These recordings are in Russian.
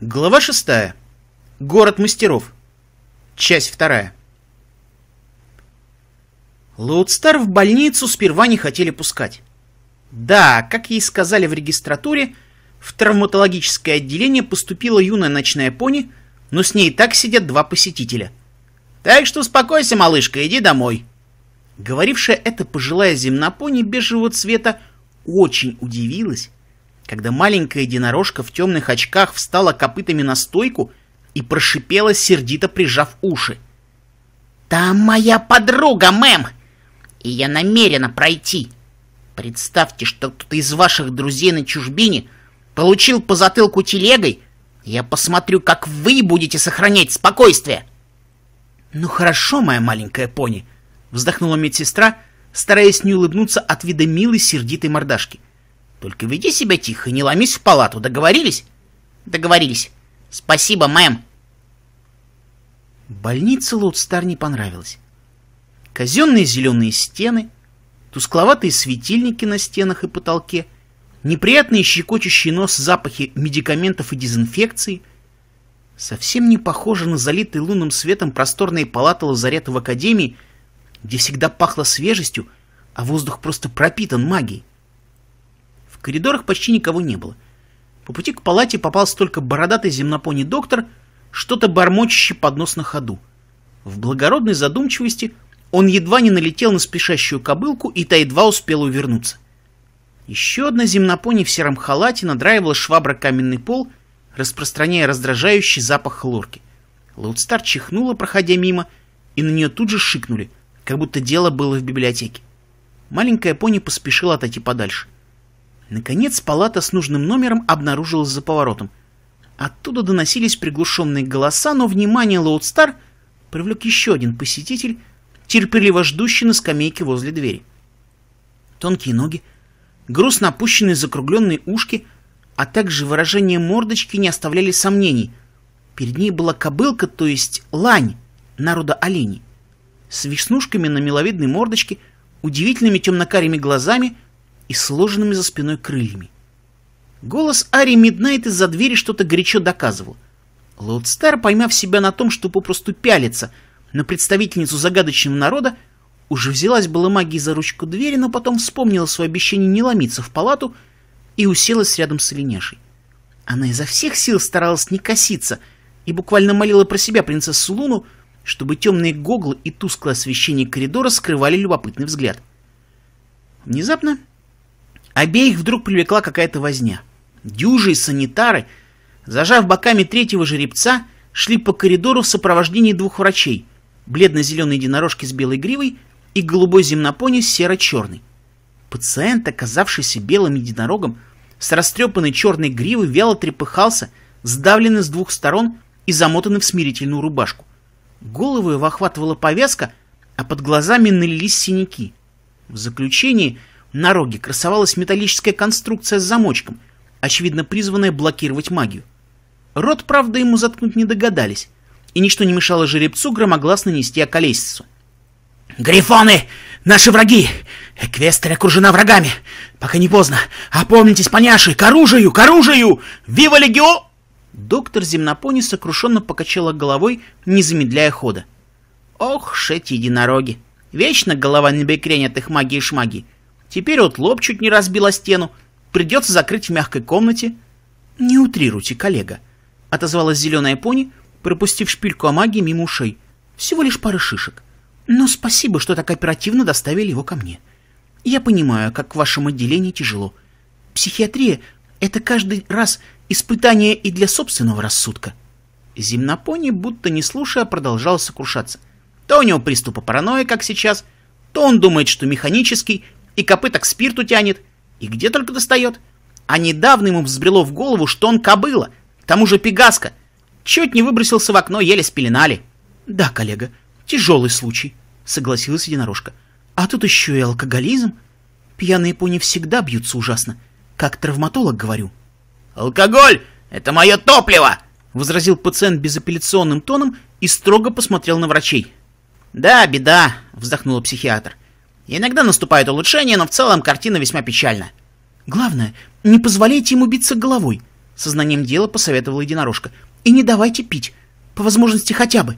Глава 6. Город мастеров. Часть 2. Лоудстар в больницу сперва не хотели пускать. Да, как ей сказали в регистратуре, в травматологическое отделение поступила юная ночная пони, но с ней так сидят два посетителя. Так что успокойся, малышка, иди домой. Говорившая это пожилая земнопони бежевого цвета очень удивилась, когда маленькая единорожка в темных очках встала копытами на стойку и прошипела, сердито прижав уши. «Там моя подруга, мэм! И я намерена пройти. Представьте, что кто-то из ваших друзей на чужбине получил по затылку телегой. Я посмотрю, как вы будете сохранять спокойствие!» «Ну хорошо, моя маленькая пони!» — вздохнула медсестра, стараясь не улыбнуться от вида милой сердитой мордашки. Только веди себя тихо, не ломись в палату, договорились? Договорились. Спасибо, мэм. Больница Лоудстар не понравилась. Казенные зеленые стены, тускловатые светильники на стенах и потолке, неприятные щекочущие нос запахи медикаментов и дезинфекции — совсем не похоже на залитый лунным светом просторные палаты лазарета в академии, где всегда пахло свежестью, а воздух просто пропитан магией. В коридорах почти никого не было. По пути к палате попался только бородатый земнопоний доктор, что-то бормочащий под нос на ходу. В благородной задумчивости он едва не налетел на спешащую кобылку, и та едва успела увернуться. Еще одна земнопони в сером халате надраивала швабра каменный пол, распространяя раздражающий запах хлорки. Лоудстар чихнула, проходя мимо, и на нее тут же шикнули, как будто дело было в библиотеке. Маленькая пони поспешила отойти подальше. Наконец палата с нужным номером обнаружилась за поворотом. Оттуда доносились приглушенные голоса, но внимание Лоудстар привлек еще один посетитель, терпеливо ждущий на скамейке возле двери. Тонкие ноги, грустно опущенные закругленные ушки, а также выражение мордочки не оставляли сомнений. Перед ней была кобылка, то есть лань, народа оленей. С веснушками на миловидной мордочке, удивительными темнокарими глазами — и сложенными за спиной крыльями. Голос Ари Миднайт из-за двери что-то горячо доказывал. Лоудстар, поймав себя на том, что попросту пялится на представительницу загадочного народа, уже взялась была магией за ручку двери, но потом вспомнила свое обещание не ломиться в палату и уселась рядом с Оленешей. Она изо всех сил старалась не коситься и буквально молила про себя принцессу Луну, чтобы темные гоглы и тусклое освещение коридора скрывали любопытный взгляд. Внезапно Обеих вдруг привлекла какая-то возня. Дюжи и санитары, зажав боками третьего жеребца, шли по коридору в сопровождении двух врачей, бледно-зеленой единорожки с белой гривой и голубой земнопони с серо черной Пациент, оказавшийся белым единорогом, с растрепанной черной гривой вяло трепыхался, сдавленный с двух сторон и замотанный в смирительную рубашку. Голову его охватывала повязка, а под глазами налились синяки. В заключении на роге красовалась металлическая конструкция с замочком, очевидно призванная блокировать магию. Рот, правда, ему заткнуть не догадались, и ничто не мешало жеребцу громогласно нести околесицу. «Грифоны! Наши враги! Эквестрия окружена врагами! Пока не поздно! Опомнитесь, поняши! К оружию! К оружию! Вива легио!» Доктор Земнопони сокрушенно покачала головой, не замедляя хода. «Ох, шети единороги! Вечно голова не бекрень от их магии-шмаги! Теперь вот лоб чуть не разбила стену. Придется закрыть в мягкой комнате. Не утрируйте, коллега. Отозвалась зеленая пони, пропустив шпильку о магии мимо ушей. Всего лишь пары шишек. Но спасибо, что так оперативно доставили его ко мне. Я понимаю, как в вашем отделении тяжело. Психиатрия — это каждый раз испытание и для собственного рассудка. Земнопони, будто не слушая, продолжал сокрушаться. То у него приступа паранойи, как сейчас, то он думает, что механический, и копыток спирту тянет, и где только достает. А недавно ему взбрело в голову, что он кобыла, к тому же пегаска. Чуть не выбросился в окно, еле спеленали. «Да, коллега, тяжелый случай», — согласилась единорожка. «А тут еще и алкоголизм. Пьяные пони всегда бьются ужасно, как травматолог говорю». «Алкоголь — это мое топливо!» — возразил пациент безапелляционным тоном и строго посмотрел на врачей. «Да, беда», — вздохнула психиатр. Иногда наступают улучшения, но в целом картина весьма печальна. Главное, не позволяйте ему биться головой, сознанием дела посоветовала единорожка. И не давайте пить, по возможности хотя бы.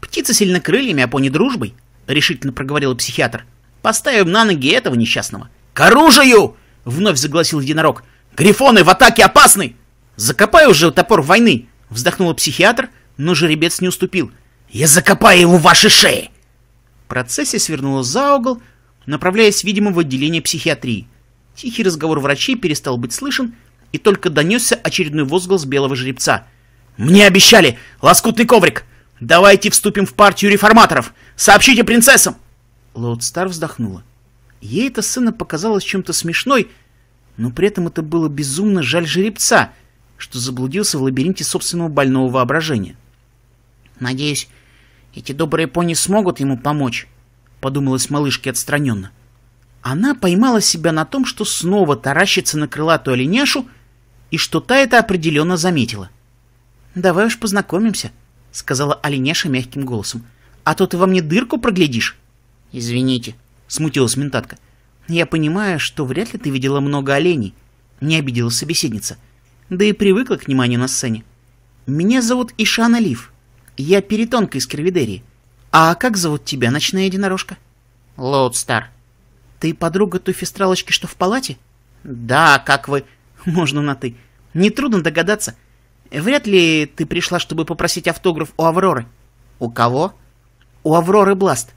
Птица сильно крыльями, а пони дружбой, решительно проговорил психиатр. Поставим на ноги этого несчастного. К оружию! Вновь загласил единорог. Грифоны в атаке опасны! Закопай уже топор войны! Вздохнула психиатр, но жеребец не уступил. Я закопаю его в ваши шеи! Процессия свернула за угол, направляясь, видимо, в отделение психиатрии. Тихий разговор врачей перестал быть слышен, и только донесся очередной возглас белого жеребца. «Мне обещали! Лоскутный коврик! Давайте вступим в партию реформаторов! Сообщите принцессам!» Лоудстар вздохнула. Ей эта сцена показалась чем-то смешной, но при этом это было безумно жаль жеребца, что заблудился в лабиринте собственного больного воображения. «Надеюсь, эти добрые пони смогут ему помочь», подумалась малышке отстраненно. Она поймала себя на том, что снова таращится на крылатую оленяшу, и что та это определенно заметила. «Давай уж познакомимся», — сказала оленяша мягким голосом. «А то ты во мне дырку проглядишь». «Извините», — смутилась ментатка. «Я понимаю, что вряд ли ты видела много оленей», — не обиделась собеседница. «Да и привыкла к вниманию на сцене. Меня зовут Ишана Лив. Я перетонка из Кривидерии. «А как зовут тебя, ночная единорожка?» «Лоудстар». «Ты подруга той фестралочки, что в палате?» «Да, как вы...» «Можно на «ты». Нетрудно догадаться. Вряд ли ты пришла, чтобы попросить автограф у Авроры». «У кого?» «У Авроры Бласт.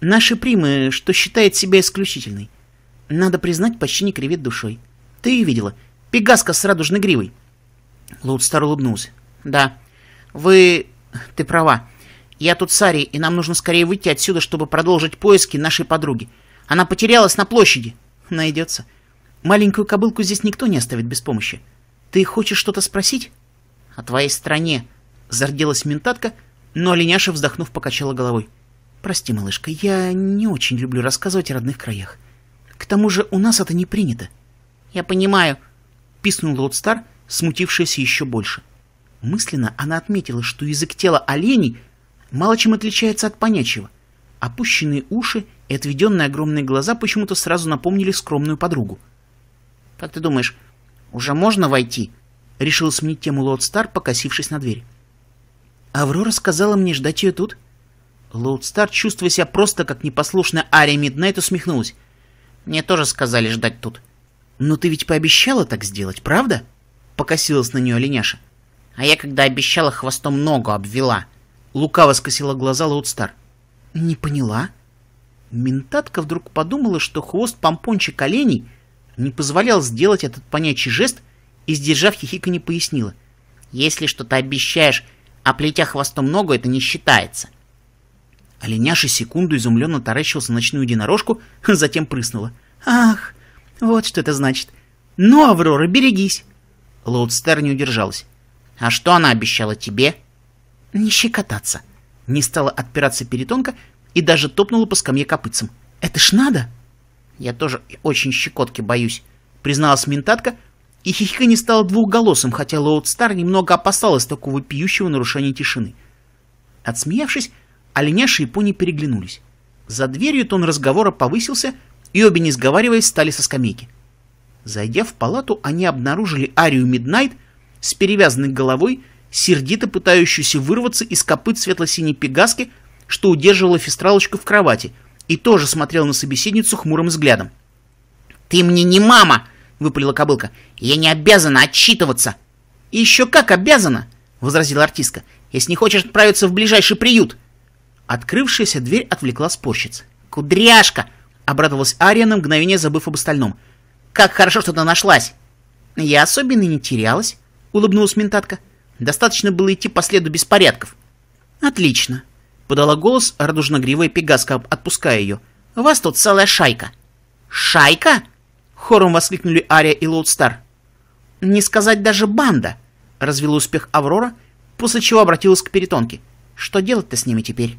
Наши примы, что считает себя исключительной. Надо признать, почти не кривит душой. Ты ее видела. Пегаска с радужной гривой». Лоудстар улыбнулся. «Да. Вы... Ты права. Я тут Сари, и нам нужно скорее выйти отсюда, чтобы продолжить поиски нашей подруги. Она потерялась на площади. Найдется. Маленькую кобылку здесь никто не оставит без помощи. Ты хочешь что-то спросить? О твоей стране. Зарделась ментатка, но Леняша, вздохнув, покачала головой. Прости, малышка, я не очень люблю рассказывать о родных краях. К тому же у нас это не принято. Я понимаю. Писнул Лоудстар, смутившаяся еще больше. Мысленно она отметила, что язык тела оленей — мало чем отличается от понячего. Опущенные уши и отведенные огромные глаза почему-то сразу напомнили скромную подругу. «Как ты думаешь, уже можно войти?» — решил сменить тему Лоудстар, покосившись на дверь. «Аврора сказала мне ждать ее тут». Лоудстар, чувствуя себя просто как непослушная Ария Миднайт, усмехнулась. «Мне тоже сказали ждать тут». «Но ты ведь пообещала так сделать, правда?» — покосилась на нее Леняша. «А я, когда обещала, хвостом ногу обвела», Лукаво скосила глаза Лоудстар. «Не поняла?» Ментатка вдруг подумала, что хвост помпончик оленей не позволял сделать этот понячий жест и, сдержав хихиканье, пояснила. «Если что-то обещаешь, а оплетя хвостом ногу, это не считается». Оленяша секунду изумленно таращился на ночную единорожку, затем прыснула. «Ах, вот что это значит. Ну, Аврора, берегись!» Лоудстер не удержалась. «А что она обещала тебе?» не щекотаться. Не стала отпираться перетонка и даже топнула по скамье копытцем. Это ж надо! Я тоже очень щекотки боюсь, призналась ментатка, и хихика не стала двухголосым, хотя стар немного опасалась такого пьющего нарушения тишины. Отсмеявшись, оленяши и пони переглянулись. За дверью тон разговора повысился, и обе, не сговариваясь, стали со скамейки. Зайдя в палату, они обнаружили Арию Миднайт с перевязанной головой, сердито пытающуюся вырваться из копыт светло-синей пегаски, что удерживала фестралочку в кровати, и тоже смотрел на собеседницу хмурым взглядом. «Ты мне не мама!» — выпалила кобылка. «Я не обязана отчитываться!» еще как обязана!» — возразила артистка. «Если не хочешь отправиться в ближайший приют!» Открывшаяся дверь отвлекла спорщиц. «Кудряшка!» — обрадовалась Ария на мгновение, забыв об остальном. «Как хорошо, что ты нашлась!» «Я особенно не терялась», — улыбнулась ментатка. Достаточно было идти по следу беспорядков. «Отлично!» — подала голос радужногривая пегаска, отпуская ее. «У вас тут целая шайка!» «Шайка?» — хором воскликнули Ария и Лоудстар. «Не сказать даже банда!» — развела успех Аврора, после чего обратилась к Перетонке. «Что делать-то с ними теперь?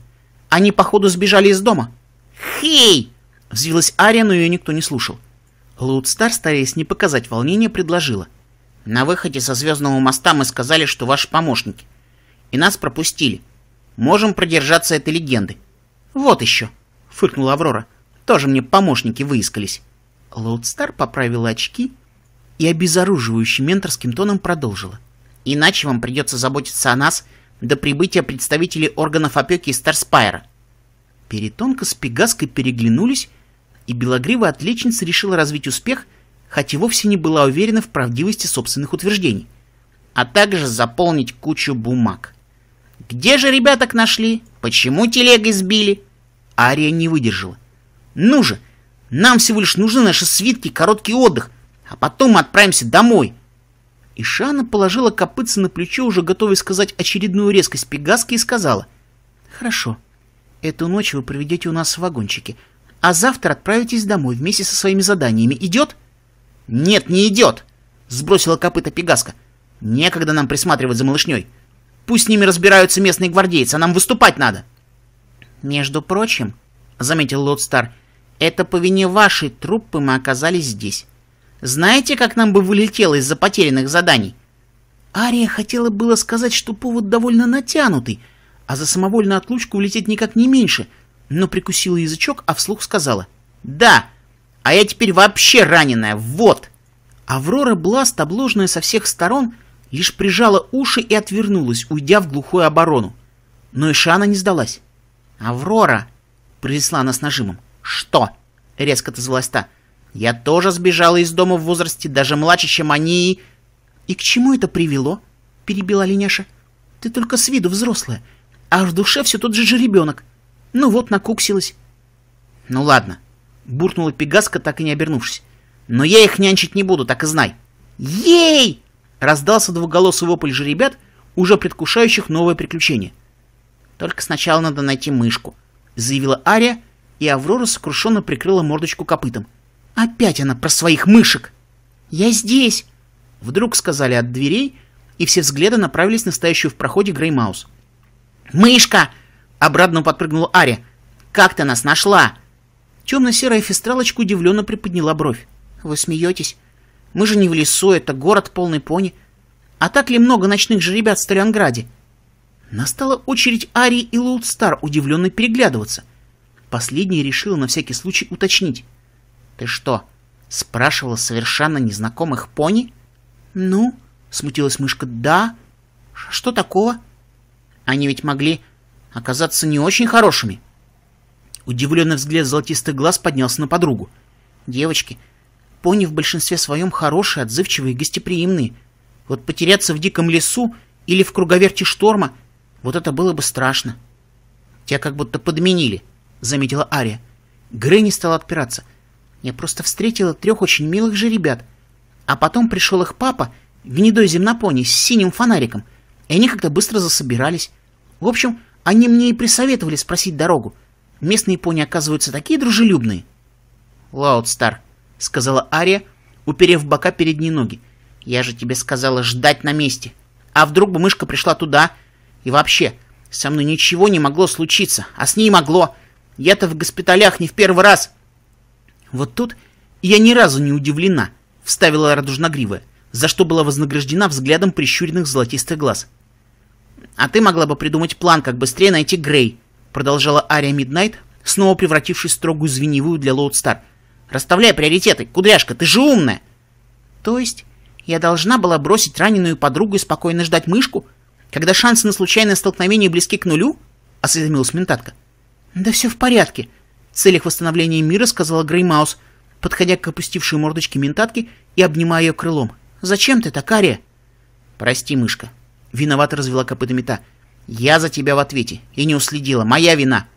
Они, походу, сбежали из дома». «Хей!» — взвилась Ария, но ее никто не слушал. Лоудстар, стараясь не показать волнения, предложила — на выходе со Звездного моста мы сказали, что ваши помощники. И нас пропустили. Можем продержаться этой легенды. Вот еще, фыркнула Аврора. Тоже мне помощники выискались. Лоудстар поправила очки и обезоруживающим менторским тоном продолжила. Иначе вам придется заботиться о нас до прибытия представителей органов опеки из Старспайра. Перетонка с Пегаской переглянулись, и белогривая отличница решила развить успех – хоть и вовсе не была уверена в правдивости собственных утверждений, а также заполнить кучу бумаг. Где же ребяток нашли? Почему телегой сбили? Ария не выдержала. Ну же, нам всего лишь нужны наши свитки, короткий отдых, а потом мы отправимся домой. И Шана положила копытца на плечо, уже готовой сказать очередную резкость Пегаски, и сказала. «Хорошо. Эту ночь вы проведете у нас в вагончике, а завтра отправитесь домой вместе со своими заданиями. Идет?» «Нет, не идет!» — сбросила копыта Пегаска. «Некогда нам присматривать за малышней. Пусть с ними разбираются местные гвардейцы, а нам выступать надо!» «Между прочим», — заметил Лодстар, — «это по вине вашей труппы мы оказались здесь. Знаете, как нам бы вылетело из-за потерянных заданий?» Ария хотела было сказать, что повод довольно натянутый, а за самовольную отлучку улететь никак не меньше, но прикусила язычок, а вслух сказала. «Да, а я теперь вообще раненая, вот!» Аврора Бласт, обложенная со всех сторон, лишь прижала уши и отвернулась, уйдя в глухую оборону. Но Ишана не сдалась. «Аврора!» — произнесла она с нажимом. «Что?» — резко отозвалась та. «Я тоже сбежала из дома в возрасте, даже младше, чем они...» «И к чему это привело?» — перебила Леняша. «Ты только с виду взрослая, а в душе все тот же жеребенок. Ну вот, накуксилась». «Ну ладно, буркнула Пегаска, так и не обернувшись. «Но я их нянчить не буду, так и знай!» «Ей!» — раздался двуголосый вопль жеребят, уже предвкушающих новое приключение. «Только сначала надо найти мышку», — заявила Ария, и Аврора сокрушенно прикрыла мордочку копытом. «Опять она про своих мышек!» «Я здесь!» — вдруг сказали от дверей, и все взгляды направились на стоящую в проходе Греймаус. «Мышка!» — обратно подпрыгнула Ария. «Как ты нас нашла?» Темно-серая фестралочка удивленно приподняла бровь. «Вы смеетесь? Мы же не в лесу, это город полный пони. А так ли много ночных жеребят в Сталинграде?» Настала очередь Арии и Лоудстар удивленно переглядываться. Последняя решила на всякий случай уточнить. «Ты что, спрашивала совершенно незнакомых пони?» «Ну?» — смутилась мышка. «Да? Что такого?» «Они ведь могли оказаться не очень хорошими». Удивленный взгляд золотистых глаз поднялся на подругу. «Девочки, пони в большинстве своем хорошие, отзывчивые и гостеприимные. Вот потеряться в диком лесу или в круговерте шторма, вот это было бы страшно». «Тебя как будто подменили», — заметила Ария. Грей стала отпираться. «Я просто встретила трех очень милых же ребят. А потом пришел их папа, гнедой земнопони, с синим фонариком, и они как-то быстро засобирались. В общем, они мне и присоветовали спросить дорогу. Местные пони оказываются такие дружелюбные. Лаут Стар, сказала Ария, уперев бока перед ноги. Я же тебе сказала ждать на месте. А вдруг бы мышка пришла туда? И вообще, со мной ничего не могло случиться, а с ней могло. Я-то в госпиталях не в первый раз. Вот тут я ни разу не удивлена, вставила радужногривая, за что была вознаграждена взглядом прищуренных золотистых глаз. А ты могла бы придумать план, как быстрее найти Грей, продолжала Ария Миднайт, снова превратившись в строгую звеневую для Лоудстар. «Расставляй приоритеты, кудряшка, ты же умная!» «То есть я должна была бросить раненую подругу и спокойно ждать мышку, когда шансы на случайное столкновение близки к нулю?» — осведомилась ментатка. «Да все в порядке», — в целях восстановления мира сказала Маус, подходя к опустившей мордочке ментатки и обнимая ее крылом. «Зачем ты так, Ария?» «Прости, мышка», — виновато развела копытами та. «Я за тебя в ответе и не уследила. Моя вина!»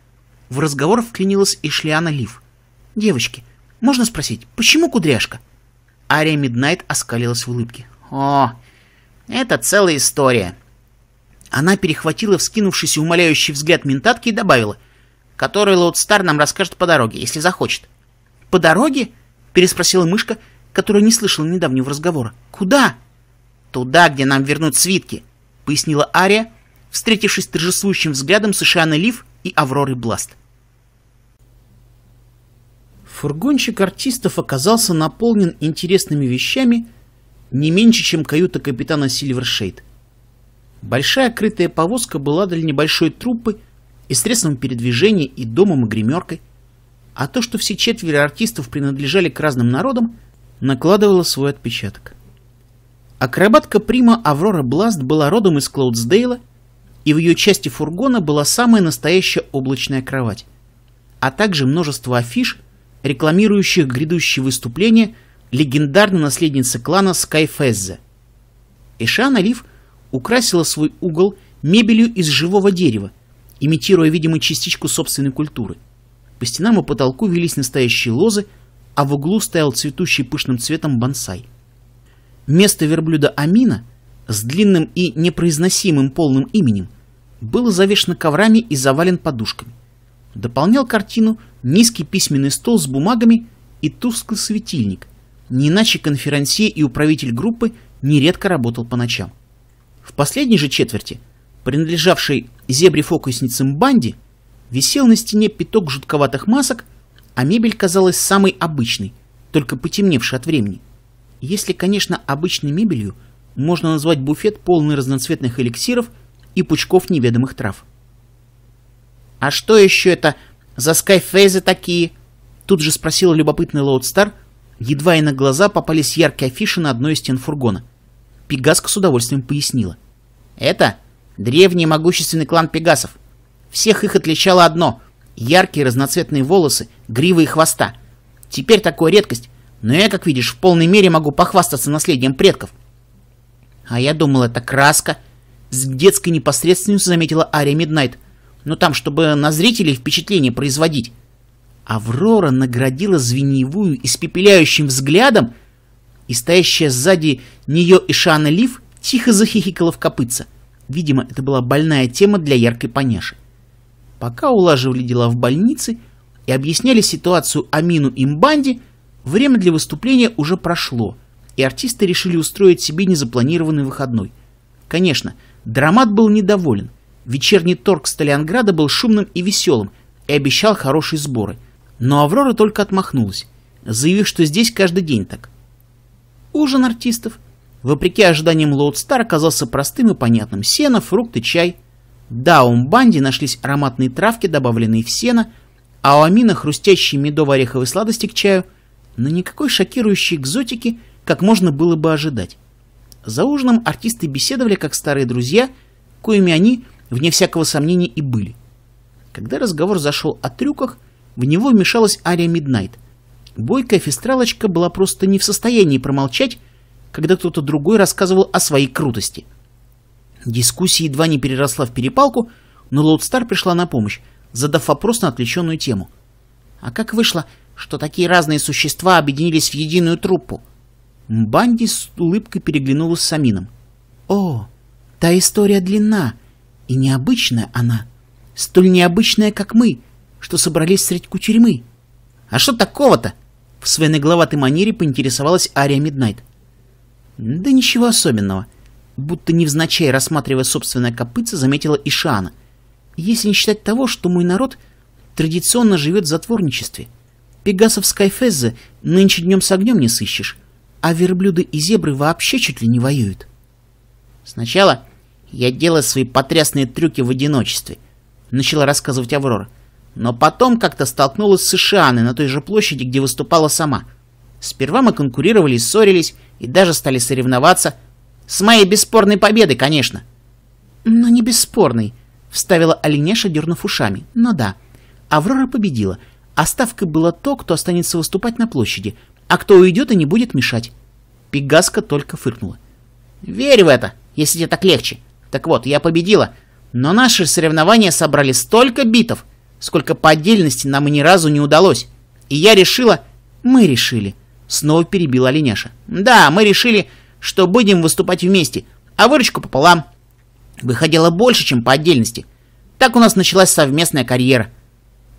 В разговор вклинилась и Ишлиана Лив. «Девочки, можно спросить, почему кудряшка?» Ария Миднайт оскалилась в улыбке. «О, это целая история!» Она перехватила вскинувшийся умоляющий взгляд ментатки и добавила, который Лоуд Стар нам расскажет по дороге, если захочет. «По дороге?» — переспросила мышка, которая не слышала недавнего разговора. «Куда?» «Туда, где нам вернут свитки», — пояснила Ария, встретившись торжествующим взглядом с Ишиана Лив и Авроры Бласт. Фургончик артистов оказался наполнен интересными вещами не меньше, чем каюта капитана Сильвершейд. Большая крытая повозка была для небольшой труппы и средством передвижения и домом, и гримеркой. А то, что все четверо артистов принадлежали к разным народам, накладывало свой отпечаток. Акробатка Прима Аврора Бласт была родом из Клоудсдейла – и в ее части фургона была самая настоящая облачная кровать, а также множество афиш, рекламирующих грядущие выступления легендарной наследницы клана Скайфеззе. Эшан Алиф украсила свой угол мебелью из живого дерева, имитируя, видимо, частичку собственной культуры. По стенам и потолку велись настоящие лозы, а в углу стоял цветущий пышным цветом бонсай. Место верблюда Амина с длинным и непроизносимым полным именем был завешен коврами и завален подушками. Дополнял картину низкий письменный стол с бумагами и тусклый светильник. Не иначе конферансье и управитель группы нередко работал по ночам. В последней же четверти, принадлежавшей зебре-фокусницам банде, висел на стене пяток жутковатых масок, а мебель казалась самой обычной, только потемневшей от времени. Если, конечно, обычной мебелью можно назвать буфет, полный разноцветных эликсиров – и пучков неведомых трав. «А что еще это за скайфейзы такие?» Тут же спросил любопытный Лоудстар. Едва и на глаза попались яркие афиши на одной из стен фургона. Пегаска с удовольствием пояснила. «Это древний могущественный клан пегасов. Всех их отличало одно — яркие разноцветные волосы, гривы и хвоста. Теперь такое редкость, но я, как видишь, в полной мере могу похвастаться наследием предков». «А я думал, это краска», с детской непосредственностью заметила Ария Миднайт. Но ну там, чтобы на зрителей впечатление производить. Аврора наградила звеньевую испепеляющим взглядом, и стоящая сзади нее Ишана Лив тихо захихикала в копытце. Видимо, это была больная тема для яркой понеши. Пока улаживали дела в больнице и объясняли ситуацию Амину и Имбанди, время для выступления уже прошло, и артисты решили устроить себе незапланированный выходной. Конечно, Драмат был недоволен. Вечерний торг Сталинграда был шумным и веселым и обещал хорошие сборы. Но Аврора только отмахнулась, заявив, что здесь каждый день так. Ужин артистов, вопреки ожиданиям Лоудстар, оказался простым и понятным. Сено, фрукты, чай. Да, у Мбанди нашлись ароматные травки, добавленные в сено, а у Амина хрустящие медово-ореховые сладости к чаю, но никакой шокирующей экзотики, как можно было бы ожидать. За ужином артисты беседовали, как старые друзья, коими они, вне всякого сомнения, и были. Когда разговор зашел о трюках, в него вмешалась Ария Миднайт. Бойкая фестралочка была просто не в состоянии промолчать, когда кто-то другой рассказывал о своей крутости. Дискуссия едва не переросла в перепалку, но Лоудстар пришла на помощь, задав вопрос на отвлеченную тему. «А как вышло, что такие разные существа объединились в единую труппу?» Банди с улыбкой переглянулась с Амином. «О, та история длинна, и необычная она, столь необычная, как мы, что собрались встретить кучерьмы». «А что такого-то?» — в своей нагловатой манере поинтересовалась Ария Миднайт. «Да ничего особенного», — будто невзначай рассматривая собственное копытце, заметила Ишана. «Если не считать того, что мой народ традиционно живет в затворничестве. Пегасов Скайфеззе нынче днем с огнем не сыщешь» а верблюды и зебры вообще чуть ли не воюют. Сначала я делала свои потрясные трюки в одиночестве, начала рассказывать Аврора. Но потом как-то столкнулась с Ишианой на той же площади, где выступала сама. Сперва мы конкурировали, ссорились и даже стали соревноваться. С моей бесспорной победой, конечно. Но не бесспорной, вставила Алинеша, дернув ушами. Но да, Аврора победила, а ставкой было то, кто останется выступать на площади – а кто уйдет и не будет мешать? Пегаска только фыркнула. Верь в это, если тебе так легче. Так вот, я победила. Но наши соревнования собрали столько битов, сколько по отдельности нам ни разу не удалось. И я решила... Мы решили. Снова перебила Леняша. Да, мы решили, что будем выступать вместе, а выручку пополам. Выходило больше, чем по отдельности. Так у нас началась совместная карьера.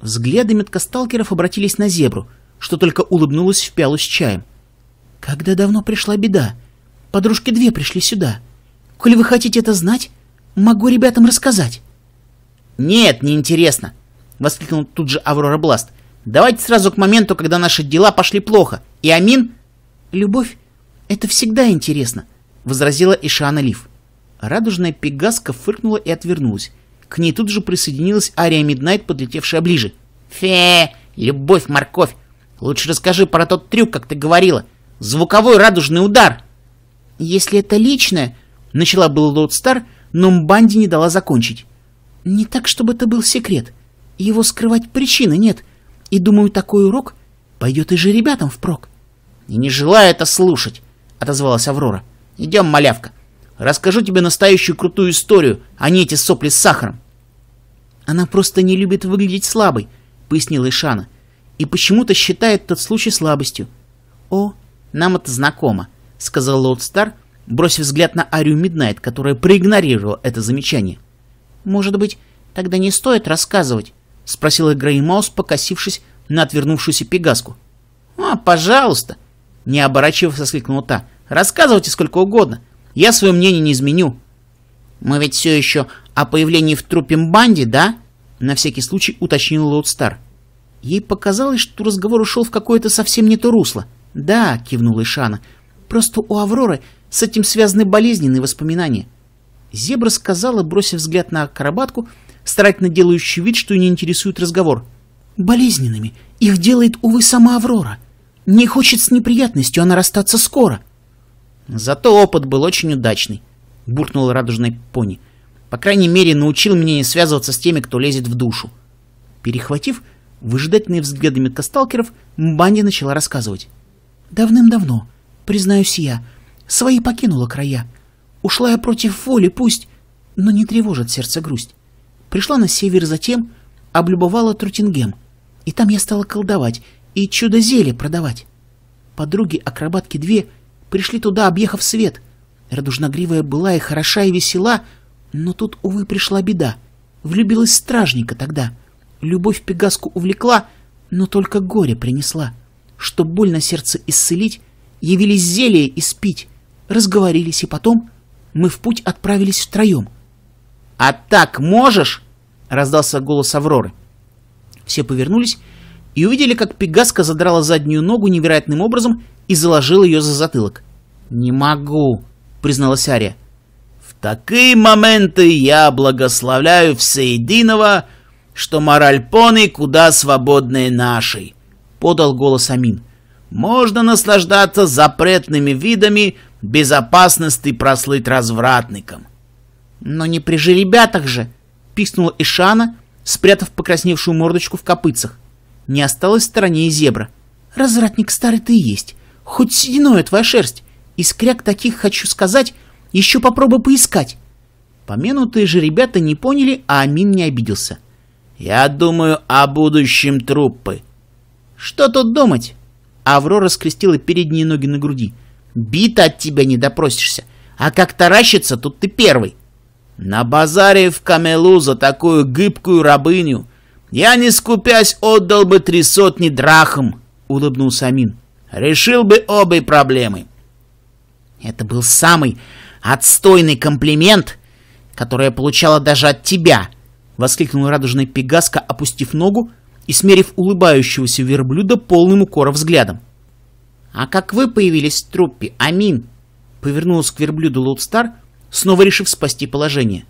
Взгляды меткосталкеров обратились на зебру, что только улыбнулась в пиалу с чаем. «Когда давно пришла беда? Подружки две пришли сюда. Коли вы хотите это знать, могу ребятам рассказать». «Нет, не интересно, воскликнул тут же Аврора Бласт. «Давайте сразу к моменту, когда наши дела пошли плохо, и Амин...» «Любовь — это всегда интересно», — возразила Ишана Лив. Радужная пегаска фыркнула и отвернулась. К ней тут же присоединилась Ария Миднайт, подлетевшая ближе. «Фе! Любовь, морковь! Лучше расскажи про тот трюк, как ты говорила. Звуковой радужный удар. Если это личное, начала был Стар, но Мбанди не дала закончить. Не так, чтобы это был секрет. Его скрывать причины нет. И думаю, такой урок пойдет и же ребятам впрок. И не желаю это слушать, отозвалась Аврора. Идем, малявка. Расскажу тебе настоящую крутую историю, а не эти сопли с сахаром. Она просто не любит выглядеть слабой, пояснила Ишана. — и почему-то считает тот случай слабостью. «О, нам это знакомо», — сказал Лорд Стар, бросив взгляд на Арию Миднайт, которая проигнорировала это замечание. «Может быть, тогда не стоит рассказывать?» — спросила Грей Маус, покосившись на отвернувшуюся пегаску. «А, пожалуйста!» — не оборачиваясь, воскликнула та. «Рассказывайте сколько угодно. Я свое мнение не изменю». «Мы ведь все еще о появлении в трупе Банди, да?» — на всякий случай уточнил Лоудстар. Ей показалось, что разговор ушел в какое-то совсем не то русло. «Да», — кивнула Ишана, — «просто у Авроры с этим связаны болезненные воспоминания». Зебра сказала, бросив взгляд на карабатку, старательно делающую вид, что ее не интересует разговор. «Болезненными. Их делает, увы, сама Аврора. Не хочет с неприятностью она расстаться скоро». «Зато опыт был очень удачный», — буркнула радужная пони. «По крайней мере, научил меня не связываться с теми, кто лезет в душу». Перехватив Выжидательные взгляды медкосталкеров Мбанди начала рассказывать. «Давным-давно, признаюсь я, свои покинула края. Ушла я против воли, пусть, но не тревожит сердце грусть. Пришла на север затем, облюбовала Трутингем, и там я стала колдовать и чудо-зелье продавать. Подруги-акробатки две пришли туда, объехав свет. Радужногривая была и хороша, и весела, но тут, увы, пришла беда. Влюбилась стражника тогда — Любовь Пегаску увлекла, но только горе принесла. Чтоб больно сердце исцелить, явились зелье и спить. Разговорились, и потом мы в путь отправились втроем. «А так можешь?» — раздался голос Авроры. Все повернулись и увидели, как Пегаска задрала заднюю ногу невероятным образом и заложила ее за затылок. «Не могу», — призналась Ария. «В такие моменты я благословляю всеединого что мораль поны куда свободнее нашей», — подал голос Амин. «Можно наслаждаться запретными видами, безопасности прослыть развратником». «Но не при жеребятах же!» — пискнула Ишана, спрятав покрасневшую мордочку в копытцах. Не осталось в стороне и зебра. «Развратник старый ты есть. Хоть сединой а твоя шерсть. Искряк таких, хочу сказать, еще попробуй поискать». Помянутые же ребята не поняли, а Амин не обиделся. Я думаю о будущем труппы. Что тут думать? Аврора скрестила передние ноги на груди. Бита от тебя не допросишься. А как таращится, тут ты первый. На базаре в Камелу за такую гибкую рабыню я, не скупясь, отдал бы три сотни драхам, улыбнулся Амин. Решил бы обе проблемы. Это был самый отстойный комплимент, который я получала даже от тебя, — воскликнул радужный пегаска, опустив ногу и смерив улыбающегося верблюда полным укора взглядом. «А как вы появились в труппе, Амин?» — повернулся к верблюду Лоудстар, снова решив спасти положение.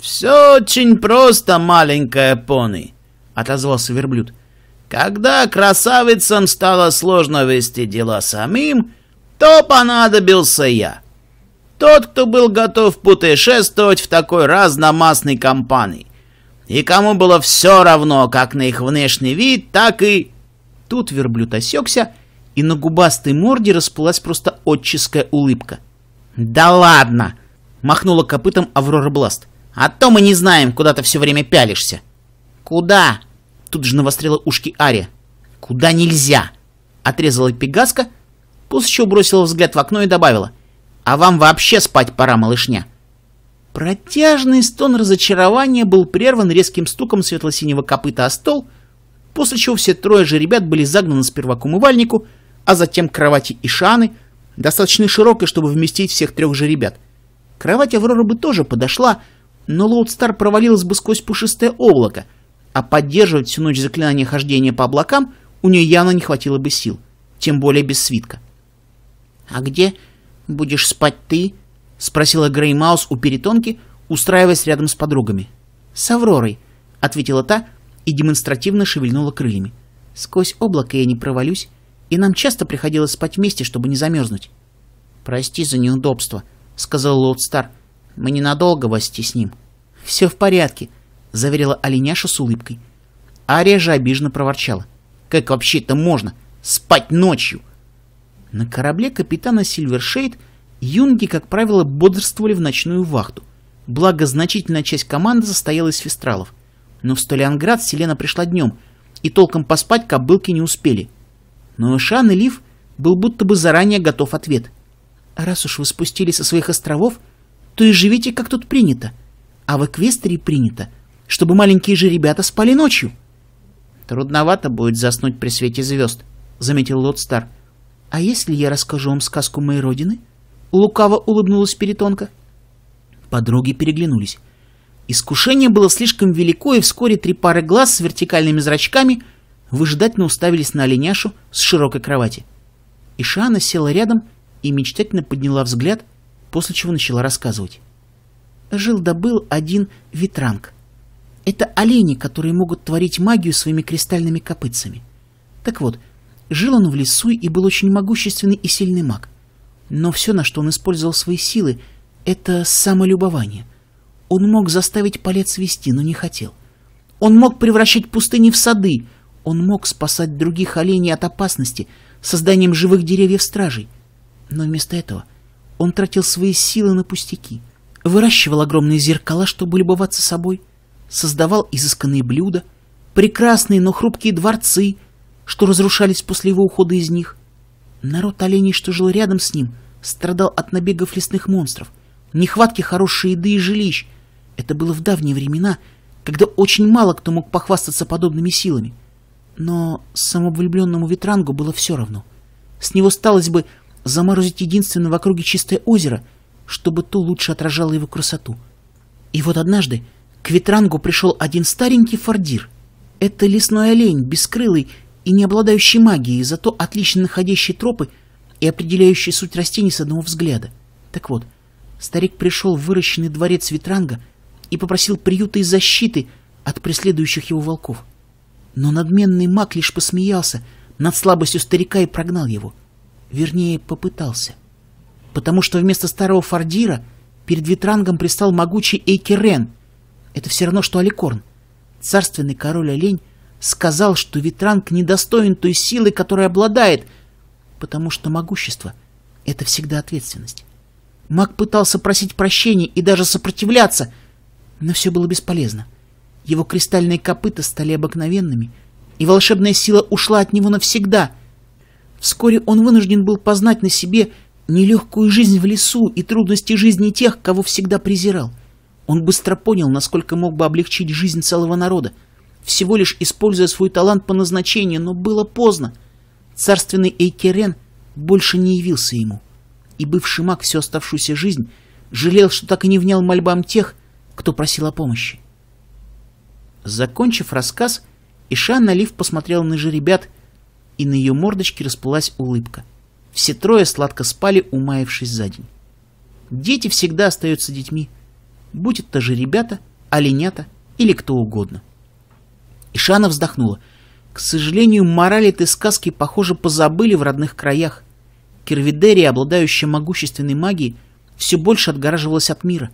«Все очень просто, маленькая пони», — отозвался верблюд. «Когда красавицам стало сложно вести дела самим, то понадобился я. Тот, кто был готов путешествовать в такой разномастной компании и кому было все равно как на их внешний вид, так и... Тут верблюд осекся, и на губастой морде расплылась просто отческая улыбка. «Да ладно!» — махнула копытом Аврора Бласт. «А то мы не знаем, куда ты все время пялишься!» «Куда?» — тут же навострила ушки Ария. «Куда нельзя!» — отрезала Пегаска, после чего бросила взгляд в окно и добавила. «А вам вообще спать пора, малышня!» Протяжный стон разочарования был прерван резким стуком светло-синего копыта о стол, после чего все трое же ребят были загнаны сперва к умывальнику, а затем к кровати шаны, достаточно широкой, чтобы вместить всех трех же ребят. Кровать Аврора бы тоже подошла, но Лоудстар провалилась бы сквозь пушистое облако, а поддерживать всю ночь заклинание хождения по облакам у нее явно не хватило бы сил, тем более без свитка. «А где будешь спать ты?» — спросила Грей Маус у перетонки, устраиваясь рядом с подругами. «С Авророй», — ответила та и демонстративно шевельнула крыльями. «Сквозь облако я не провалюсь, и нам часто приходилось спать вместе, чтобы не замерзнуть». «Прости за неудобство», — сказал Лоуд «Мы ненадолго вас стесним». «Все в порядке», — заверила оленяша с улыбкой. Ария же обиженно проворчала. «Как вообще-то можно? Спать ночью!» На корабле капитана Сильвершейд — Юнги, как правило, бодрствовали в ночную вахту. Благо, значительная часть команды состояла из фестралов. Но в Сталинград Селена пришла днем, и толком поспать кобылки не успели. Но Ишан и Лив был будто бы заранее готов ответ. «А «Раз уж вы спустились со своих островов, то и живите, как тут принято. А в Эквестрии принято, чтобы маленькие же ребята спали ночью». «Трудновато будет заснуть при свете звезд», — заметил Лот Стар. «А если я расскажу вам сказку моей родины?» Лукаво улыбнулась Перетонка. Подруги переглянулись. Искушение было слишком велико, и вскоре три пары глаз с вертикальными зрачками выжидательно уставились на оленяшу с широкой кровати. Ишана села рядом и мечтательно подняла взгляд, после чего начала рассказывать. Жил-добыл один ветранг. Это олени, которые могут творить магию своими кристальными копытцами. Так вот, жил он в лесу и был очень могущественный и сильный маг. Но все, на что он использовал свои силы, это самолюбование. Он мог заставить палец вести, но не хотел. Он мог превращать пустыни в сады. Он мог спасать других оленей от опасности созданием живых деревьев стражей. Но вместо этого он тратил свои силы на пустяки. Выращивал огромные зеркала, чтобы любоваться собой. Создавал изысканные блюда. Прекрасные, но хрупкие дворцы, что разрушались после его ухода из них. Народ оленей, что жил рядом с ним, страдал от набегов лесных монстров, нехватки хорошей еды и жилищ. Это было в давние времена, когда очень мало кто мог похвастаться подобными силами. Но самовлюбленному ветрангу было все равно. С него сталось бы заморозить единственное в округе чистое озеро, чтобы то лучше отражало его красоту. И вот однажды к ветрангу пришел один старенький фордир. Это лесной олень, бескрылый, и не обладающий магией, зато отлично находящий тропы и определяющий суть растений с одного взгляда. Так вот, старик пришел в выращенный дворец Витранга и попросил приюта и защиты от преследующих его волков. Но надменный маг лишь посмеялся над слабостью старика и прогнал его. Вернее, попытался. Потому что вместо старого Фардира перед Витрангом пристал могучий Эйкерен. Это все равно, что Аликорн. Царственный король-олень сказал, что Ветранг недостоин той силы, которой обладает, потому что могущество — это всегда ответственность. Маг пытался просить прощения и даже сопротивляться, но все было бесполезно. Его кристальные копыта стали обыкновенными, и волшебная сила ушла от него навсегда. Вскоре он вынужден был познать на себе нелегкую жизнь в лесу и трудности жизни тех, кого всегда презирал. Он быстро понял, насколько мог бы облегчить жизнь целого народа — всего лишь используя свой талант по назначению, но было поздно. Царственный Эйкерен больше не явился ему, и бывший маг всю оставшуюся жизнь жалел, что так и не внял мольбам тех, кто просил о помощи. Закончив рассказ, Ишан Налив посмотрел на жеребят, и на ее мордочке расплылась улыбка. Все трое сладко спали, умаявшись за день. Дети всегда остаются детьми, будь это жеребята, оленята или кто угодно. Ишана вздохнула. К сожалению, мораль этой сказки, похоже, позабыли в родных краях. Кирвидерия, обладающая могущественной магией, все больше отгораживалась от мира.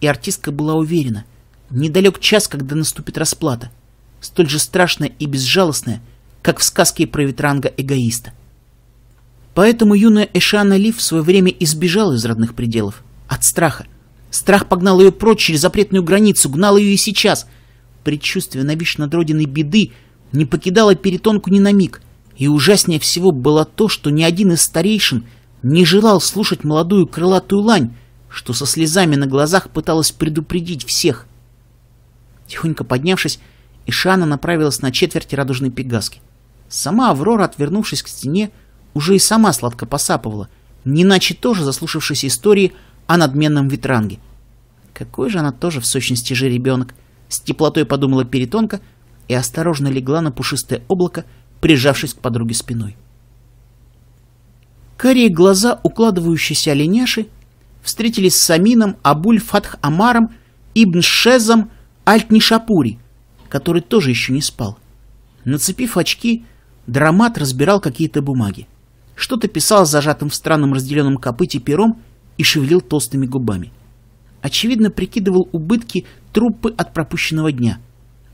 И артистка была уверена, недалек час, когда наступит расплата, столь же страшная и безжалостная, как в сказке про ветранга-эгоиста. Поэтому юная Эшана Лив в свое время избежала из родных пределов. От страха. Страх погнал ее прочь через запретную границу, гнал ее и сейчас — Предчувствие навечно надродиной беды не покидало перетонку ни на миг, и ужаснее всего было то, что ни один из старейшин не желал слушать молодую крылатую лань, что со слезами на глазах пыталась предупредить всех. Тихонько поднявшись, Ишана направилась на четверть радужной пегаски. Сама Аврора, отвернувшись к стене, уже и сама сладко посапывала, не иначе тоже заслушавшись истории о надменном ветранге. Какой же она тоже в сущности же ребенок — с теплотой подумала Перетонка и осторожно легла на пушистое облако, прижавшись к подруге спиной. Карие глаза укладывающиеся оленяши встретились с Самином Абуль Фатх Амаром, Ибн Шезом Альтнишапури, который тоже еще не спал. Нацепив очки, Драмат разбирал какие-то бумаги. Что-то писал зажатым в странном разделенном копыте пером и шевелил толстыми губами. Очевидно, прикидывал убытки труппы от пропущенного дня.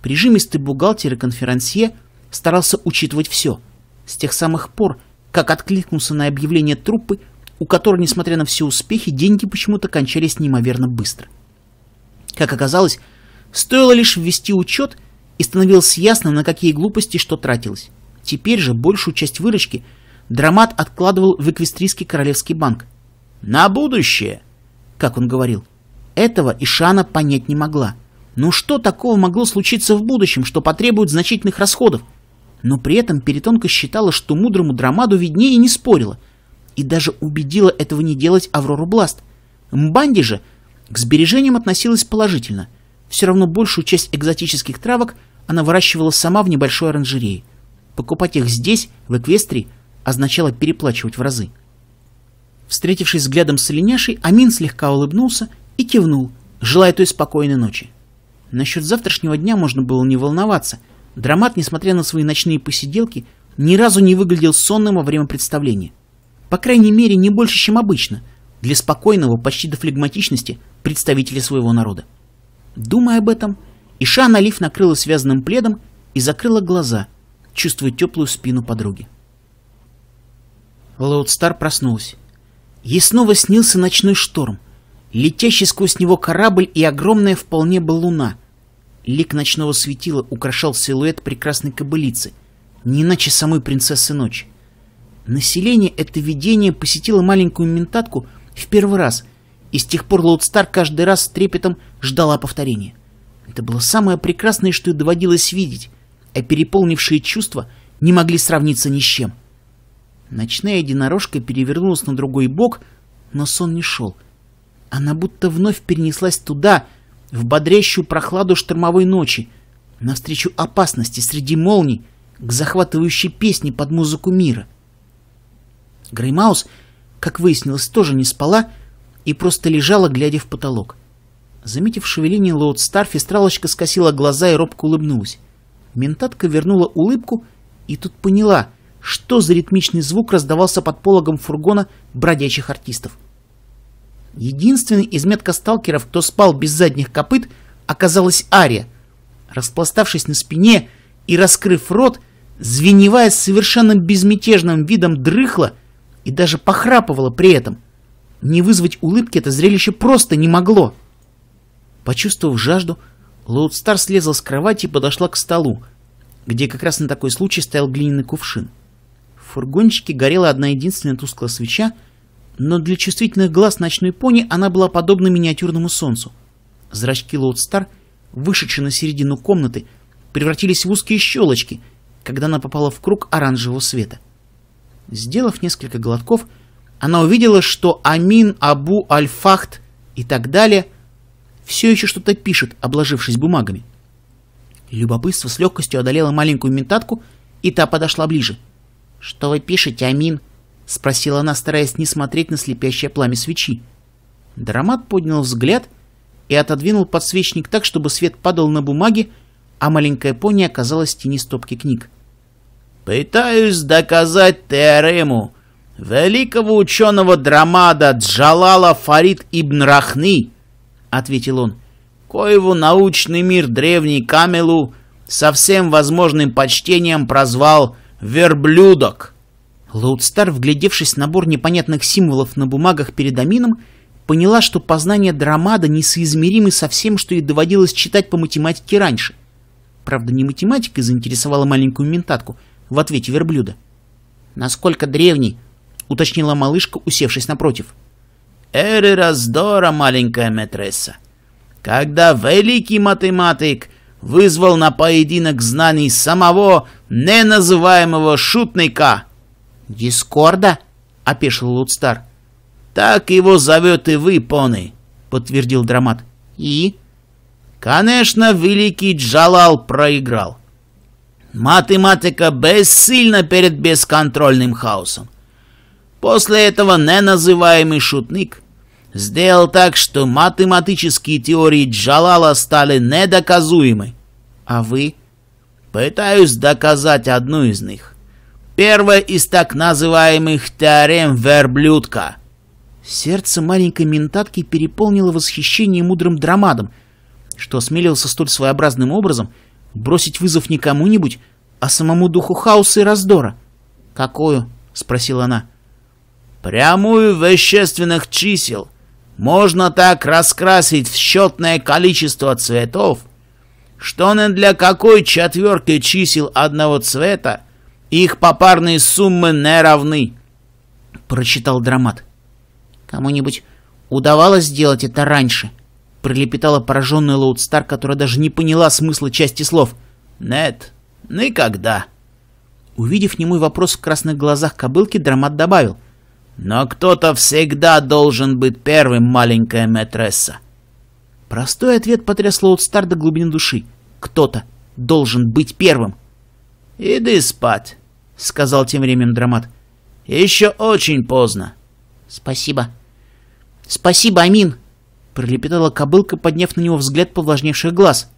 Прижимистый бухгалтер и конферансье старался учитывать все. С тех самых пор, как откликнулся на объявление труппы, у которой, несмотря на все успехи, деньги почему-то кончались неимоверно быстро. Как оказалось, стоило лишь ввести учет, и становилось ясно, на какие глупости что тратилось. Теперь же большую часть выручки Драмат откладывал в Эквестрийский королевский банк. «На будущее!» — как он говорил — этого Ишана понять не могла. Но что такого могло случиться в будущем, что потребует значительных расходов? Но при этом Перетонка считала, что мудрому Драмаду виднее и не спорила. И даже убедила этого не делать Аврору Бласт. Мбанди же к сбережениям относилась положительно. Все равно большую часть экзотических травок она выращивала сама в небольшой оранжерее. Покупать их здесь, в Эквестрии, означало переплачивать в разы. Встретившись взглядом с Оленяшей, Амин слегка улыбнулся и кивнул, желая той спокойной ночи. Насчет завтрашнего дня можно было не волноваться. Драмат, несмотря на свои ночные посиделки, ни разу не выглядел сонным во время представления. По крайней мере, не больше, чем обычно, для спокойного, почти до флегматичности, представителя своего народа. Думая об этом, Иша Налиф накрыла связанным пледом и закрыла глаза, чувствуя теплую спину подруги. Лоудстар проснулась. Ей снова снился ночной шторм летящий сквозь него корабль и огромная вполне была луна. Лик ночного светила украшал силуэт прекрасной кобылицы, не иначе самой принцессы ночи. Население это видение посетило маленькую ментатку в первый раз, и с тех пор Лоудстар каждый раз с трепетом ждала повторения. Это было самое прекрасное, что и доводилось видеть, а переполнившие чувства не могли сравниться ни с чем. Ночная единорожка перевернулась на другой бок, но сон не шел — она будто вновь перенеслась туда, в бодрящую прохладу штормовой ночи, навстречу опасности среди молний, к захватывающей песне под музыку мира. Греймаус, как выяснилось, тоже не спала и просто лежала, глядя в потолок. Заметив шевеление Лоуд Старфи, Стралочка скосила глаза и робко улыбнулась. Ментатка вернула улыбку и тут поняла, что за ритмичный звук раздавался под пологом фургона бродячих артистов. Единственный из меткосталкеров, кто спал без задних копыт, оказалась Ария. Распластавшись на спине и раскрыв рот, звеневая с совершенно безмятежным видом дрыхла и даже похрапывала при этом. Не вызвать улыбки это зрелище просто не могло. Почувствовав жажду, Лоудстар слезла с кровати и подошла к столу, где как раз на такой случай стоял глиняный кувшин. В фургончике горела одна единственная тусклая свеча, но для чувствительных глаз ночной пони она была подобна миниатюрному солнцу. Зрачки Лоудстар, вышедшие на середину комнаты, превратились в узкие щелочки, когда она попала в круг оранжевого света. Сделав несколько глотков, она увидела, что Амин, Абу, Альфахт и так далее все еще что-то пишет, обложившись бумагами. Любопытство с легкостью одолело маленькую ментатку, и та подошла ближе. «Что вы пишете, Амин?» — спросила она, стараясь не смотреть на слепящее пламя свечи. Дарамат поднял взгляд и отодвинул подсвечник так, чтобы свет падал на бумаге, а маленькая пони оказалась в тени стопки книг. «Пытаюсь доказать теорему великого ученого Драмада Джалала Фарид ибн Рахны», — ответил он, — «коего научный мир древний Камелу со всем возможным почтением прозвал «верблюдок». Лоудстар, вглядевшись в набор непонятных символов на бумагах перед Амином, поняла, что познания Драмада несоизмеримы со всем, что ей доводилось читать по математике раньше. Правда, не математика заинтересовала маленькую ментатку в ответе верблюда. «Насколько древний?» — уточнила малышка, усевшись напротив. «Эры раздора, маленькая матресса. Когда великий математик вызвал на поединок знаний самого неназываемого шутника!» «Дискорда?» — опешил Лудстар. «Так его зовет и вы, Поны», — подтвердил Драмат. «И?» «Конечно, великий Джалал проиграл. Математика бессильна перед бесконтрольным хаосом. После этого неназываемый шутник сделал так, что математические теории Джалала стали недоказуемы. А вы?» «Пытаюсь доказать одну из них. Первая из так называемых теорем верблюдка. Сердце маленькой ментатки переполнило восхищение мудрым драмадом, что осмелился столь своеобразным образом бросить вызов не кому-нибудь, а самому духу хаоса и раздора. «Какую?» — спросила она. «Прямую вещественных чисел. Можно так раскрасить в счетное количество цветов, что ни для какой четверки чисел одного цвета их попарные суммы не равны, прочитал драмат. Кому-нибудь удавалось сделать это раньше? Пролепетала пораженная Лоудстар, которая даже не поняла смысла части слов. Нет, никогда. Увидев немой вопрос в красных глазах кобылки, драмат добавил. Но кто-то всегда должен быть первым, маленькая мэтресса. Простой ответ потряс Лоудстар до глубины души. Кто-то должен быть первым. «Иди спать», — сказал тем временем Драмат. «Еще очень поздно». «Спасибо». «Спасибо, Амин», — пролепетала кобылка, подняв на него взгляд повлажневших глаз.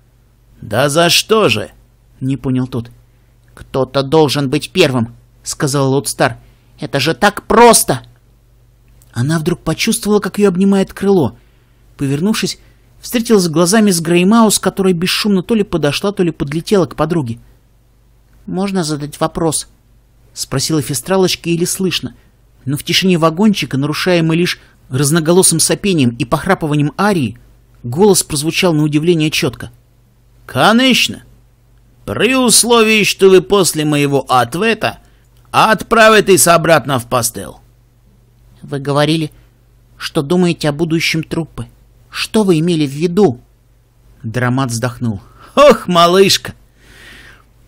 «Да за что же?» — не понял тот. «Кто-то должен быть первым», — сказал Лот «Это же так просто!» Она вдруг почувствовала, как ее обнимает крыло. Повернувшись, встретилась глазами с Греймаус, которая бесшумно то ли подошла, то ли подлетела к подруге. — можно задать вопрос?» — спросила фестралочка или слышно. Но в тишине вагончика, нарушаемой лишь разноголосым сопением и похрапыванием арии, голос прозвучал на удивление четко. «Конечно! При условии, что вы после моего ответа отправитесь обратно в пастел». «Вы говорили, что думаете о будущем труппы. Что вы имели в виду?» Драмат вздохнул. «Ох, малышка!»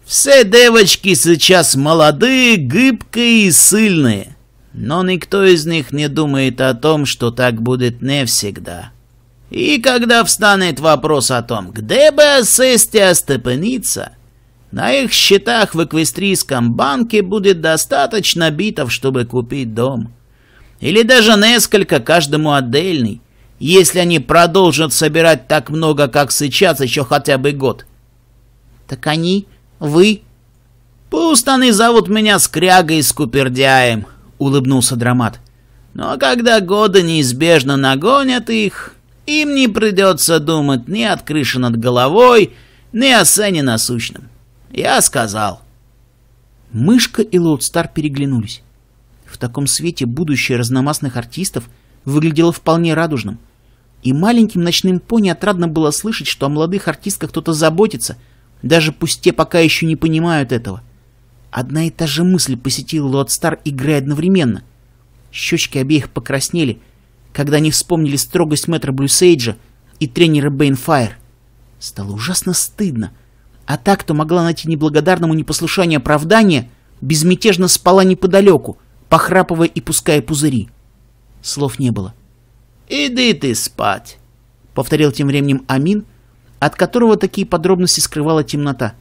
Все девочки сейчас молодые, гибкие и сильные, но никто из них не думает о том, что так будет не всегда. И когда встанет вопрос о том, где бы сесть и остепениться, на их счетах в эквестрийском банке будет достаточно битов, чтобы купить дом. Или даже несколько, каждому отдельный, если они продолжат собирать так много, как сейчас, еще хотя бы год. Так они вы?» пусть они зовут меня Скрягой с Купердяем», — улыбнулся Драмат. «Но когда годы неизбежно нагонят их, им не придется думать ни от крыши над головой, ни о сцене насущном. Я сказал». Мышка и Лоудстар переглянулись. В таком свете будущее разномастных артистов выглядело вполне радужным. И маленьким ночным пони отрадно было слышать, что о молодых артистках кто-то заботится — даже пусть те пока еще не понимают этого. Одна и та же мысль посетила Лот Стар, Грей одновременно. Щечки обеих покраснели, когда они вспомнили строгость мэтра Блюсейджа и тренера Бейнфайр. Стало ужасно стыдно. А та, кто могла найти неблагодарному непослушание оправдание безмятежно спала неподалеку, похрапывая и пуская пузыри. Слов не было. «Иди ты спать», — повторил тем временем Амин, — от которого такие подробности скрывала темнота.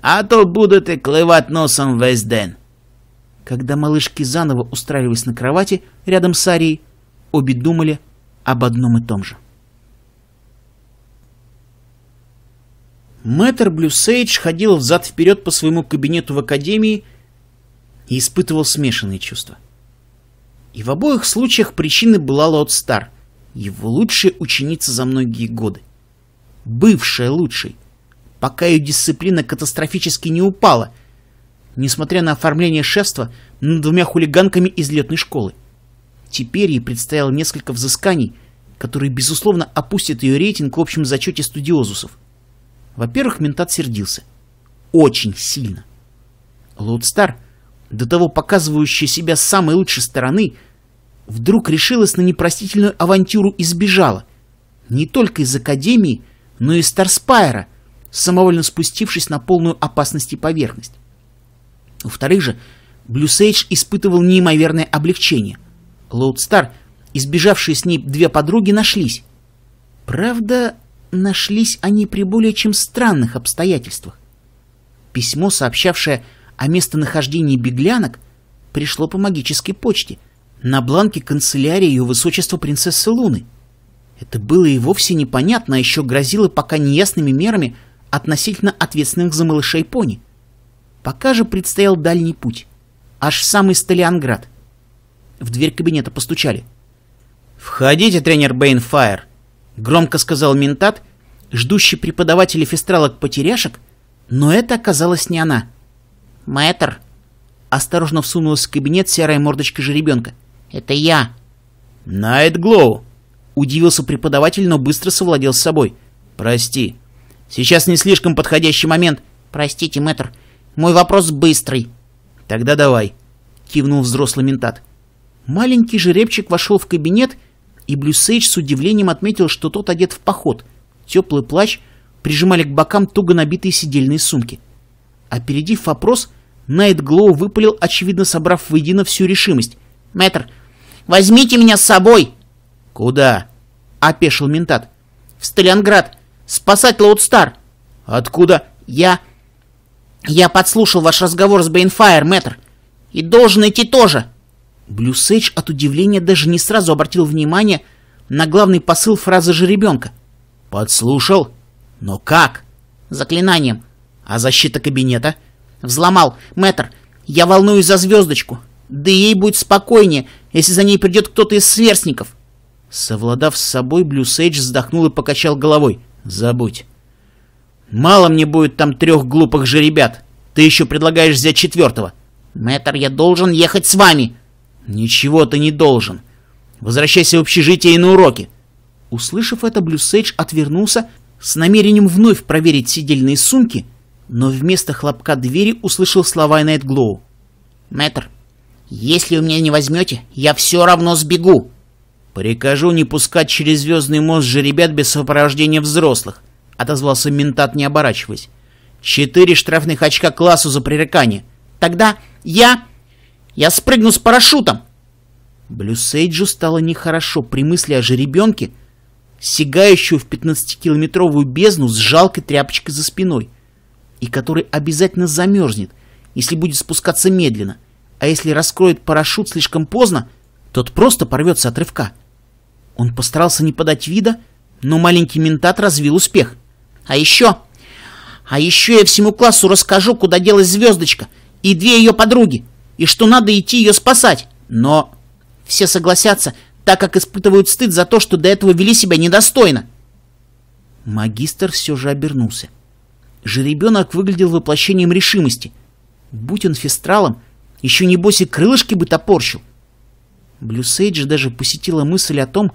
«А то будут и клевать носом весь день!» Когда малышки заново устраивались на кровати рядом с Арией, обе думали об одном и том же. Мэтр Блюсейдж ходил взад-вперед по своему кабинету в академии и испытывал смешанные чувства. И в обоих случаях причиной была Лот Стар, его лучшая ученица за многие годы бывшая лучшей, пока ее дисциплина катастрофически не упала, несмотря на оформление шефства над двумя хулиганками из летной школы. Теперь ей предстояло несколько взысканий, которые, безусловно, опустят ее рейтинг в общем зачете студиозусов. Во-первых, ментат сердился. Очень сильно. Лоудстар, до того показывающая себя с самой лучшей стороны, вдруг решилась на непростительную авантюру и сбежала. Не только из Академии, но и Старспайра, самовольно спустившись на полную опасности поверхность. Во-вторых же, Блюсейдж испытывал неимоверное облегчение. Лоудстар, избежавшие с ней две подруги, нашлись. Правда, нашлись они при более чем странных обстоятельствах. Письмо, сообщавшее о местонахождении беглянок, пришло по магической почте, на бланке канцелярии ее высочества принцессы Луны — это было и вовсе непонятно, а еще грозило пока неясными мерами относительно ответственных за малышей пони. Пока же предстоял дальний путь, аж в самый Сталианград. В дверь кабинета постучали. «Входите, тренер Бейнфайр!» — громко сказал ментат, ждущий преподавателя фестралок потеряшек, но это оказалось не она. «Мэтр!» — осторожно всунулась в кабинет серая мордочка жеребенка. «Это я!» «Найт Глоу!» Удивился преподаватель, но быстро совладел с собой. «Прости. Сейчас не слишком подходящий момент». «Простите, мэтр. Мой вопрос быстрый». «Тогда давай», — кивнул взрослый ментат. Маленький жеребчик вошел в кабинет, и Блюсейдж с удивлением отметил, что тот одет в поход. Теплый плащ прижимали к бокам туго набитые сидельные сумки. Опередив вопрос, Найт Глоу выпалил, очевидно собрав воедино всю решимость. «Мэтр, возьмите меня с собой!» «Куда?» — опешил ментат. «В Сталинград! Спасать Лоудстар!» «Откуда?» «Я... я подслушал ваш разговор с Бейнфайр, мэтр! И должен идти тоже!» Блюсейдж от удивления даже не сразу обратил внимание на главный посыл фразы жеребенка. «Подслушал? Но как?» «Заклинанием. А защита кабинета?» «Взломал. Мэтр, я волнуюсь за звездочку. Да ей будет спокойнее, если за ней придет кто-то из сверстников». Совладав с собой, Блюсейдж вздохнул и покачал головой. «Забудь. Мало мне будет там трех глупых же ребят. Ты еще предлагаешь взять четвертого». «Мэтр, я должен ехать с вами». «Ничего ты не должен. Возвращайся в общежитие и на уроки». Услышав это, Блюсейдж отвернулся с намерением вновь проверить сидельные сумки, но вместо хлопка двери услышал слова Найтглоу. «Мэтр, если вы меня не возьмете, я все равно сбегу». «Прикажу не пускать через звездный мост жеребят без сопровождения взрослых», — отозвался ментат, не оборачиваясь. «Четыре штрафных очка классу за пререкание. Тогда я... я спрыгну с парашютом!» Блюсейджу стало нехорошо при мысли о жеребенке, сигающую в 15-километровую бездну с жалкой тряпочкой за спиной, и который обязательно замерзнет, если будет спускаться медленно, а если раскроет парашют слишком поздно, тот просто порвется от рывка. Он постарался не подать вида, но маленький ментат развил успех. А еще... А еще я всему классу расскажу, куда делась звездочка и две ее подруги, и что надо идти ее спасать. Но все согласятся, так как испытывают стыд за то, что до этого вели себя недостойно. Магистр все же обернулся. Жеребенок выглядел воплощением решимости. Будь он фестралом, еще небось и крылышки бы топорщил. — Блюсейджа даже посетила мысль о том,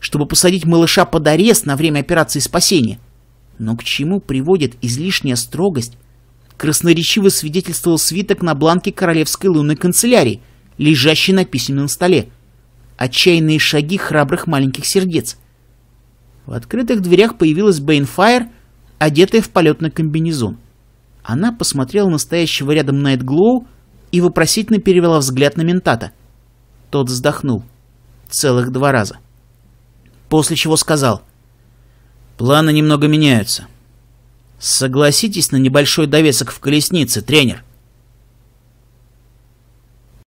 чтобы посадить малыша под арест на время операции спасения. Но к чему приводит излишняя строгость? Красноречиво свидетельствовал свиток на бланке Королевской лунной канцелярии, лежащий на письменном столе. Отчаянные шаги храбрых маленьких сердец. В открытых дверях появилась Бэйнфайр, одетая в полетный комбинезон. Она посмотрела на стоящего рядом Глоу и вопросительно перевела взгляд на ментата. Тот вздохнул. Целых два раза. После чего сказал. «Планы немного меняются. Согласитесь на небольшой довесок в колеснице, тренер».